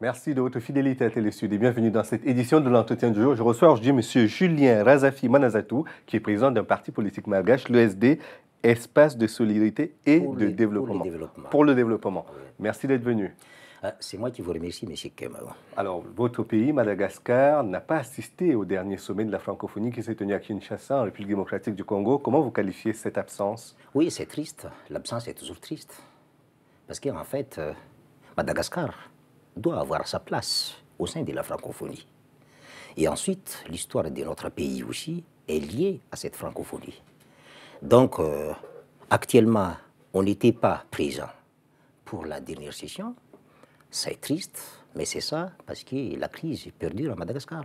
Merci de votre fidélité à Sud et bienvenue dans cette édition de l'entretien du jour. Je reçois aujourd'hui M. Julien Razafi Manazatou, qui est président d'un parti politique malgache, l'ESD, Espace de solidarité et de développement. Pour, le développement. Merci d'être venu. Euh, c'est moi qui vous remercie, Monsieur Kemao. Alors, votre pays, Madagascar, n'a pas assisté au dernier sommet de la francophonie qui s'est tenu à Kinshasa, en République démocratique du Congo. Comment vous qualifiez cette absence Oui, c'est triste. L'absence est toujours triste. Parce qu'en fait, euh, Madagascar doit avoir sa place au sein de la francophonie. Et ensuite, l'histoire de notre pays aussi est liée à cette francophonie. Donc, euh, actuellement, on n'était pas présent pour la dernière session, c'est triste, mais c'est ça, parce que la crise est perdue à Madagascar.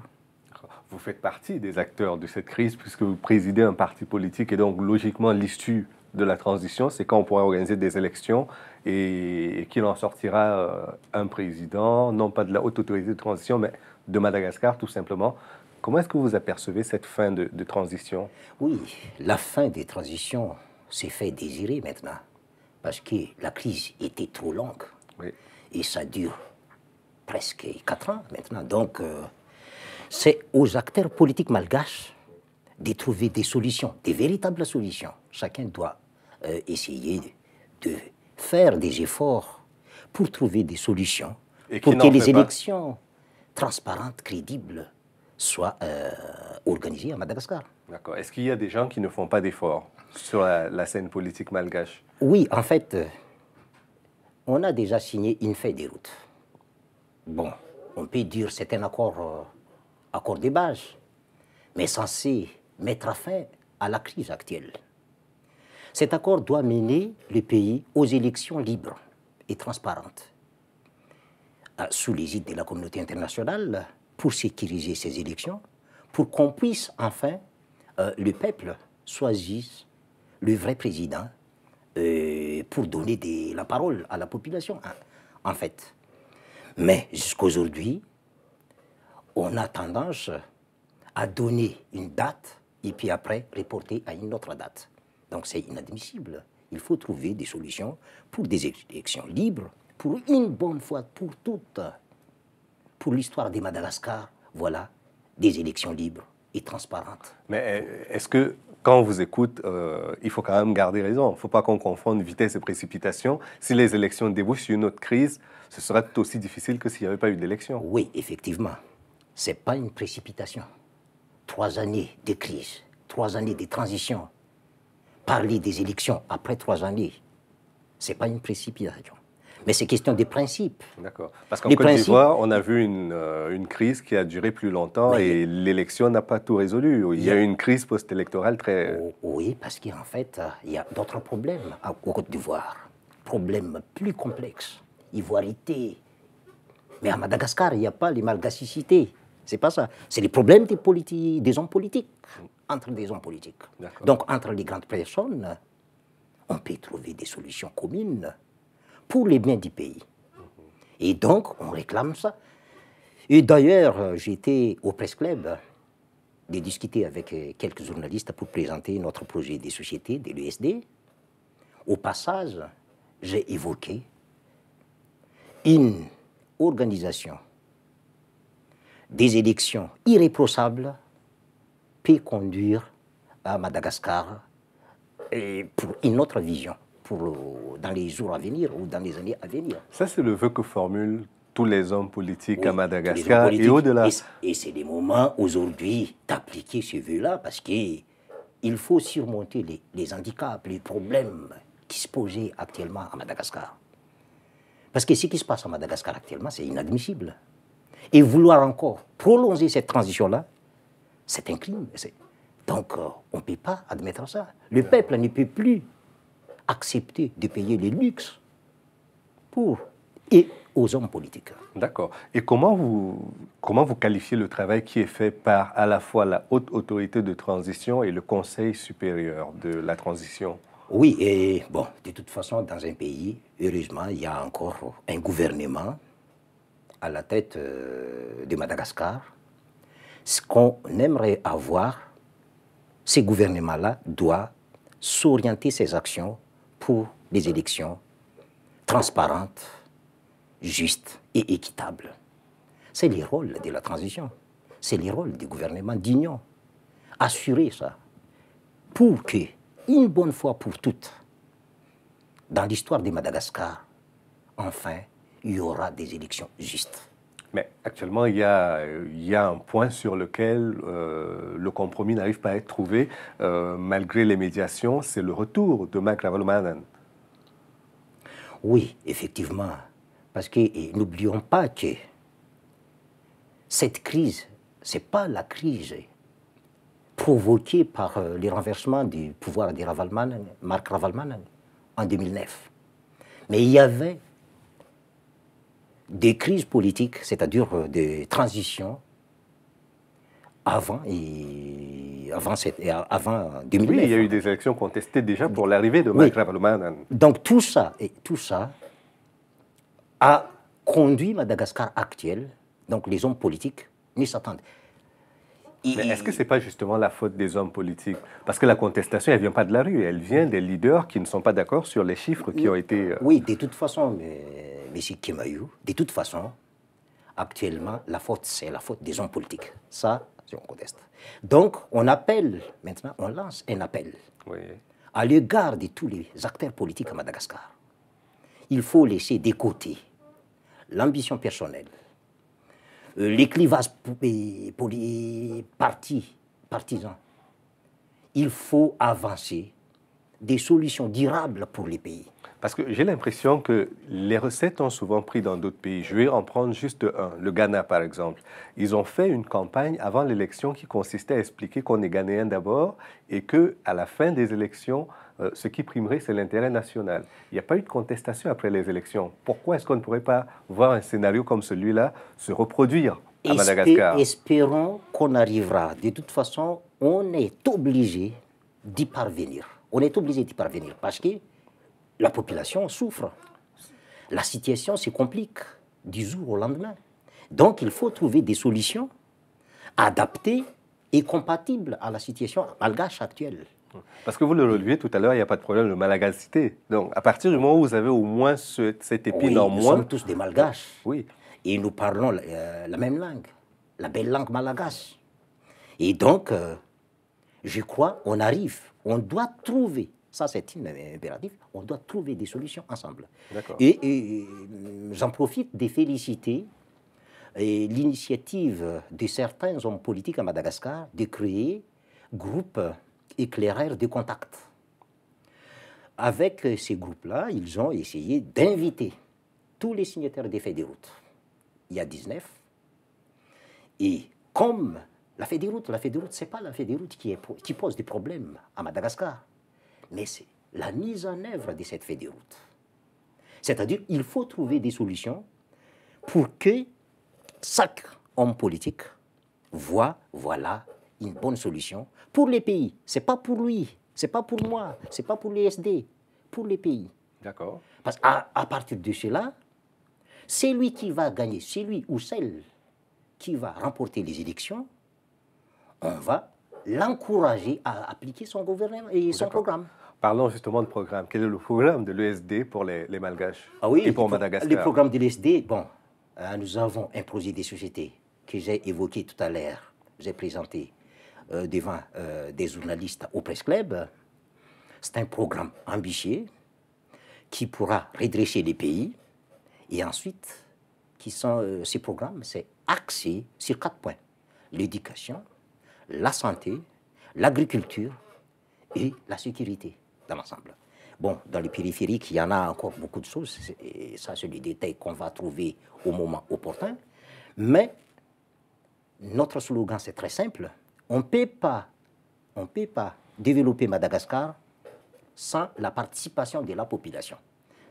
Vous faites partie des acteurs de cette crise, puisque vous présidez un parti politique, et donc logiquement, l'issue de la transition, c'est quand on pourra organiser des élections et, qu'il en sortira euh, un président, non pas de la haute autorité de transition, mais de Madagascar, tout simplement. Comment est-ce que vous apercevez cette fin de, transition Oui, la fin des transitions s'est fait désirer maintenant, parce que la crise était trop longue. Oui. Et ça dure presque quatre ans maintenant. Donc, euh, c'est aux acteurs politiques malgaches de trouver des solutions, des véritables solutions. Chacun doit euh, essayer de faire des efforts pour trouver des solutions, pour que les élections transparentes, crédibles, soient euh, organisées à Madagascar. D'accord. Est-ce qu'il y a des gens qui ne font pas d'efforts sur la, scène politique malgache Oui, en fait, on a déjà signé une feuille de route. Bon, on peut dire c'est un accord, euh, accord de base, mais censé mettre fin à la crise actuelle. Cet accord doit mener le pays aux élections libres et transparentes, euh, sous l'égide de la communauté internationale, pour sécuriser ces élections, pour qu'on puisse enfin, euh, le peuple, choisisse le vrai président euh, pour donner des, la parole à la population, hein, en, fait. Mais jusqu'à aujourd'hui, on a tendance à donner une date et puis après reporter à une autre date. Donc c'est inadmissible. Il faut trouver des solutions pour des élections libres, pour une bonne fois pour toutes. Pour l'histoire des Madagascar, voilà des élections libres et transparentes. Mais euh, est-ce que quand on vous écoute, euh, il faut quand même garder raison. Il ne faut pas qu'on confonde vitesse et précipitation. Si les élections débouchent sur une autre crise, ce sera tout aussi difficile que s'il n'y avait pas eu d'élection. Oui, effectivement. Ce n'est pas une précipitation. Trois années de crise, trois années de transition. Parler des élections après trois années, ce n'est pas une précipitation. Mais c'est question des principes. D'accord. Parce qu'en Côte d'Ivoire, on a vu une, euh, une, crise qui a duré plus longtemps et l'élection n'a pas tout résolu. Il y a eu une crise post-électorale très. Oh, oui, parce qu'en fait, euh, il y a d'autres problèmes en Côte d'Ivoire. Problèmes plus complexes. Ivoirité. Mais à Madagascar, il n'y a pas les malgacicités. C'est pas ça. C'est les problèmes des, des hommes politiques. Entre des hommes politiques. Donc, entre les grandes personnes, on peut trouver des solutions communes pour les biens du pays. Et donc, on réclame ça. Et d'ailleurs, euh, j'étais au Presse Club de discuter avec euh, quelques journalistes pour présenter notre projet des sociétés de l'USD. Au passage, j'ai évoqué une organisation des élections irréprochables peut conduire à Madagascar et pour une autre vision dans les jours à venir ou dans les années à venir. Ça, c'est le vœu que formulent tous les hommes politiques à Madagascar et au-delà. Et, c'est le moment aujourd'hui d'appliquer ce vœu-là parce qu'il faut surmonter les, handicaps, les problèmes qui se posaient actuellement à Madagascar. Parce que ce qui se passe à Madagascar actuellement, c'est inadmissible. Et vouloir encore prolonger cette transition-là, c'est un crime. Donc, euh, on ne peut pas admettre ça. Le peuple ne peut plus accepter de payer les luxe pour et aux hommes politiques. D'accord. Et comment vous, comment vous qualifiez le travail qui est fait par à la fois la haute autorité de transition et le Conseil supérieur de la transition Oui, et bon, de toute façon, dans un pays, heureusement, il y a encore un gouvernement à la tête euh, de Madagascar. Ce qu'on aimerait avoir, ce gouvernement-là doit s'orienter ses actions pour des élections transparentes, justes et équitables. C'est les rôles de la transition. C'est les rôles du gouvernement d'union. Assurer ça pour que, une bonne fois pour toutes, dans l'histoire de Madagascar, enfin, il y aura des élections justes. Mais actuellement, il y, a, un point sur lequel euh, le compromis n'arrive pas à être trouvé euh, malgré les médiations, c'est le retour de Mark Ravalmanen. Oui, effectivement. Parce que n'oublions pas que cette crise, ce n'est pas la crise provoquée par euh, les le renversement du pouvoir de Mark Marc en 2009. Mais il y avait des crises politiques, c'est-à-dire euh, des transitions avant et avant, Oui, il y a eu des élections contestées déjà pour l'arrivée de Marc Donc tout ça, et tout ça a conduit Madagascar actuel, donc les hommes politiques, ne s'attendent est-ce que ce n'est pas justement la faute des hommes politiques Parce que la contestation, elle ne vient pas de la rue, elle vient des leaders qui ne sont pas d'accord sur les chiffres qui ont été... Euh, oui, de toute façon, M. Kemayou, de toute façon, actuellement, la faute, c'est la faute des hommes politiques. Ça, on conteste. Donc, on appelle, maintenant, on lance un appel à l'égard de tous les acteurs politiques à Madagascar. Il faut laisser de côté l'ambition personnelle, euh, les clivages partis, partisans. Il faut avancer des solutions durables pour les pays. Parce que j'ai l'impression que les recettes ont souvent pris dans d'autres pays. Je vais en prendre juste un, le Ghana par exemple. Ils ont fait une campagne avant l'élection qui consistait à expliquer qu'on est ghanéen d'abord et que à la fin des élections, euh, ce qui primerait, c'est l'intérêt national. Il n'y a pas eu de contestation après les élections. Pourquoi est-ce qu'on ne pourrait pas voir un scénario comme celui-là se reproduire à Madagascar Espérons qu'on arrivera. De toute façon, on est obligé d'y parvenir. On est obligé d'y parvenir parce que la population souffre. La situation se complique du jour au lendemain. Donc il faut trouver des solutions adaptées et compatibles à la situation malgache actuelle. Parce que vous le releviez tout à l'heure, il n'y a pas de problème de malagacité. Donc, à partir du moment où vous avez au moins cette épine oui, en moins. Nous sommes tous des malgaches. Oui. Et nous parlons euh, la même langue, la belle langue malagache. Et donc, euh, je crois, on arrive. On doit trouver ça, c'est impératif. On doit trouver des solutions ensemble. Et, euh, j'en profite de féliciter euh, l'initiative de certains hommes politiques à Madagascar de créer groupes éclairaires de contact. Avec ces groupes-là, ils ont essayé d'inviter tous les signataires des faits des Il y a 19. Et comme la Fédéroute, la Fédéroute, ce n'est pas la Fédéroute qui, est, qui pose des problèmes à Madagascar mais c'est la mise en œuvre de cette feuille de route. C'est-à-dire il faut trouver des solutions pour que chaque homme politique voit, voilà, une bonne solution pour les pays. Ce n'est pas pour lui, ce n'est pas pour moi, ce n'est pas pour les SD, pour les pays. D'accord. Parce qu'à partir de cela, c'est lui qui va gagner, c'est lui ou celle qui va remporter les élections, on va l'encourager à appliquer son, gouvernement et son programme. Parlons justement de programme. Quel est le programme de l'ESD pour les, Malgaches ah et pour le, Madagascar Le programme de l'ESD, bon, euh, nous avons un projet des sociétés que j'ai évoqué tout à l'heure, j'ai présenté euh, devant euh, des journalistes au Press Club. C'est un programme ambitieux qui pourra redresser les pays. Et ensuite, qui sont ces programmes, c'est axé sur quatre points. L'éducation, la santé, l'agriculture et la sécurité dans Bon, dans les périphériques, il y en a encore beaucoup de choses, et ça c'est des détails qu'on va trouver au moment opportun, mais notre slogan c'est très simple, on ne peut pas, on pas développer Madagascar sans la participation de la population.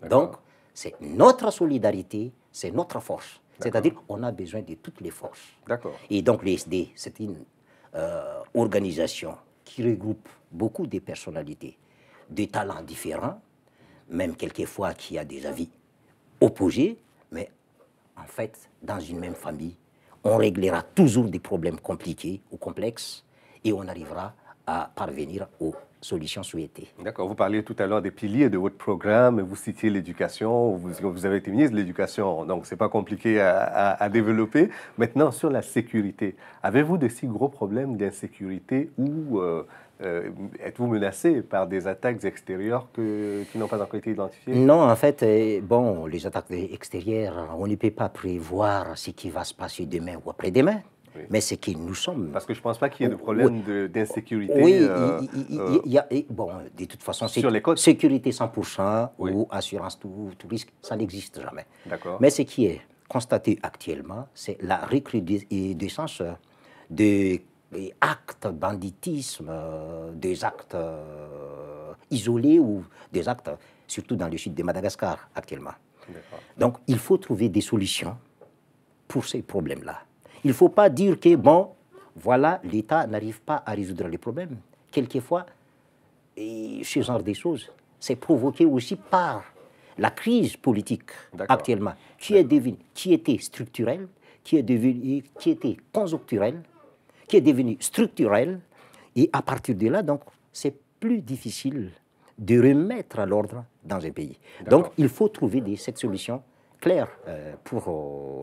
Donc, c'est notre solidarité, c'est notre force. C'est-à-dire qu'on a besoin de toutes les forces. Et donc l'ESD, c'est une euh, organisation qui regroupe beaucoup de personnalités des talents différents, même quelquefois qui a des avis opposés, mais en fait, dans une même famille, on réglera toujours des problèmes compliqués ou complexes et on arrivera à parvenir aux solutions souhaitées. D'accord. Vous parliez tout à l'heure des piliers de votre programme, vous citiez l'éducation, vous, avez été ministre de l'éducation, donc ce n'est pas compliqué à, développer. Maintenant, sur la sécurité, avez-vous de si gros problèmes d'insécurité ou… Euh, euh, êtes-vous menacé par des attaques extérieures que, qui n'ont pas encore été identifiées Non, en fait, euh, bon, les attaques extérieures, on ne peut pas prévoir ce qui va se passer demain ou après-demain. Mais ce qui nous sommes. Parce que je ne pense pas qu'il y ait de problème d'insécurité. Oui, il, euh, y a, bon, de toute façon, sur sécurité 100% ou assurance tout, tout risque, ça n'existe jamais. Mais ce qui est constaté actuellement, c'est la recrudescence de des actes banditisme, euh, des actes euh, isolés ou des actes, surtout dans le sud de Madagascar actuellement. Donc il faut trouver des solutions pour ces problèmes-là. Il ne faut pas dire que, bon, voilà, l'État n'arrive pas à résoudre les problèmes. Quelquefois, et ce genre de choses, c'est provoqué aussi par la crise politique actuellement, qui, est devenu, qui était structurelle, qui, est devenu, qui était conjoncturelle, qui est devenu structurel. Et à partir de là, donc, c'est plus difficile de remettre à l'ordre dans un pays. Donc, il faut trouver des, cette solution claire euh, pour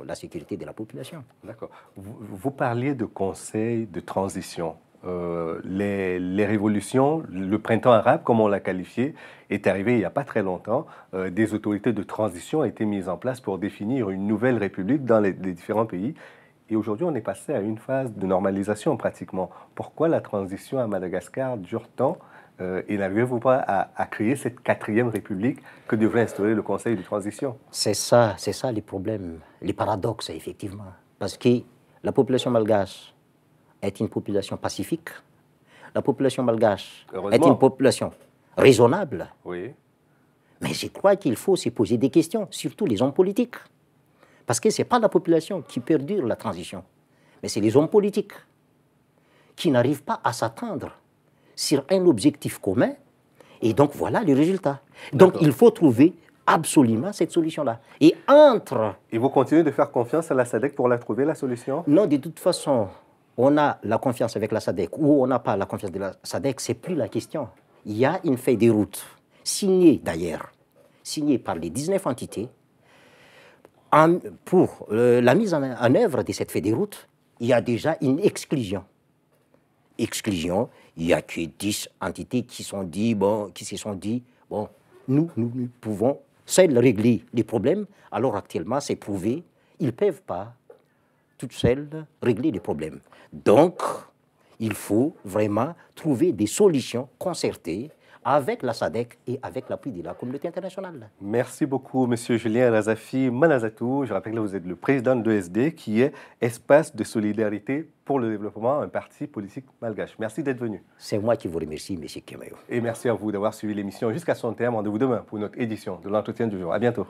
euh, la sécurité de la population. D'accord. Vous, parliez de conseils de transition. Euh, les, les, révolutions, le printemps arabe, comme on l'a qualifié, est arrivé il n'y a pas très longtemps. des autorités de transition ont été mises en place pour définir une nouvelle république dans les, les différents pays. Et aujourd'hui, on est passé à une phase de normalisation pratiquement. Pourquoi la transition à Madagascar dure tant euh, et n'arrivez-vous pas à, créer cette quatrième république que devrait instaurer le Conseil de transition C'est ça, c'est ça les problèmes, les paradoxes, effectivement. Parce que la population malgache est une population pacifique. La population malgache est une population raisonnable. Oui. Mais je crois qu'il faut se poser des questions, surtout les hommes politiques. Parce que ce n'est pas la population qui perdure la transition, mais c'est les hommes politiques qui n'arrivent pas à s'atteindre sur un objectif commun. Et donc voilà le résultat. Donc il faut trouver absolument cette solution-là. Et entre... Et vous continuez de faire confiance à la SADEC pour la trouver, la solution Non, de toute façon, on a la confiance avec la SADEC ou on n'a pas la confiance de la ce c'est plus la question. Il y a une feuille de route, signée d'ailleurs, signée par les 19 entités, pour euh, la mise en, œuvre de cette feuille des routes il y a déjà une exclusion. Exclusion, il n'y a que 10 entités qui, sont dit, bon, qui se sont dit, bon, nous, nous, pouvons seuls régler les problèmes, alors actuellement, c'est prouvé, ils ne peuvent pas, toutes seules, régler les problèmes. Donc, il faut vraiment trouver des solutions concertées avec la SADEC et avec l'appui de la communauté internationale. Merci beaucoup, Monsieur Julien Razafi Manazatou. Je rappelle que vous êtes le président de l'ESD, qui est Espace de solidarité pour le développement, un parti politique malgache. Merci d'être venu. C'est moi qui vous remercie, Monsieur Kemayo. Et merci à vous d'avoir suivi l'émission jusqu'à son terme. Rendez-vous demain pour notre édition de l'entretien du jour. À bientôt.